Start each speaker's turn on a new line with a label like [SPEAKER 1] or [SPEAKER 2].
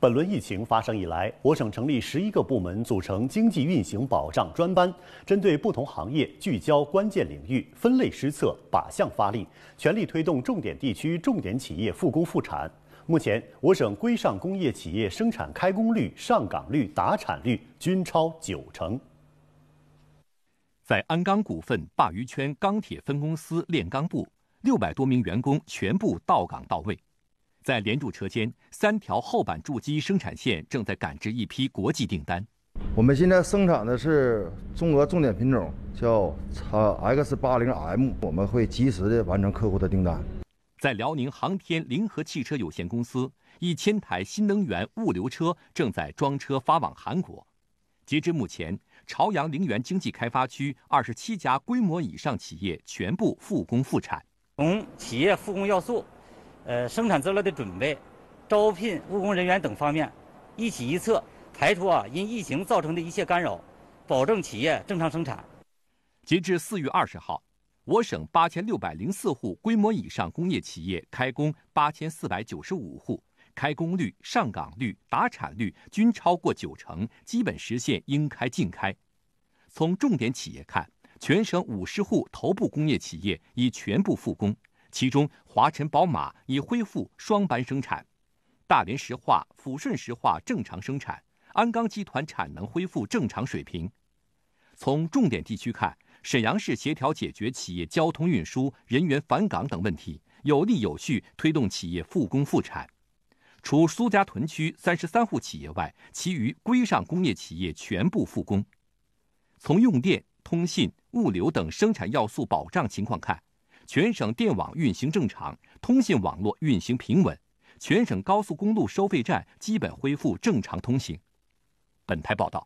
[SPEAKER 1] 本轮疫情发生以来，我省成立十一个部门组成经济运行保障专班，针对不同行业，聚焦关键领域，分类施策，靶向发力，全力推动重点地区、重点企业复工复产。目前，我省规上工业企业生产开工率、上岗率、达产率均超九成。在鞍钢股份鲅鱼圈钢铁分公司炼钢部，
[SPEAKER 2] 六百多名员工全部到岗到位。在连铸车间，三条厚板铸机生产线正在赶制一批国际订单。
[SPEAKER 3] 我们现在生产的是中俄重点品种，叫 X80M，我们会及时的完成客户的订单。
[SPEAKER 2] 在辽宁航天凌河汽车有限公司，一千台新能源物流车正在装车发往韩国。截至目前，朝阳陵园经济开发区二十七家规模以上企业全部复工复产。从企业复工要素。呃，生产资料的准备、招聘务工人员等方面，一起一策，排除啊因疫情造成的一切干扰，保证企业正常生产。截至四月二十号，我省八千六百零四户规模以上工业企业开工八千四百九十五户，开工率、上岗率、达产率均超过九成，基本实现应开尽开。从重点企业看，全省五十户头部工业企业已全部复工。其中，华晨宝马已恢复双班生产，大连石化、抚顺石化正常生产，鞍钢集团产能恢复正常水平。从重点地区看，沈阳市协调解决企业交通运输、人员返岗等问题，有力有序推动企业复工复产。除苏家屯区三十三户企业外，其余规上工业企业全部复工。从用电、通信、物流等生产要素保障情况看。全省电网运行正常，通信网络运行平稳，全省高速公路收费站基本恢复正常通行。本台报道。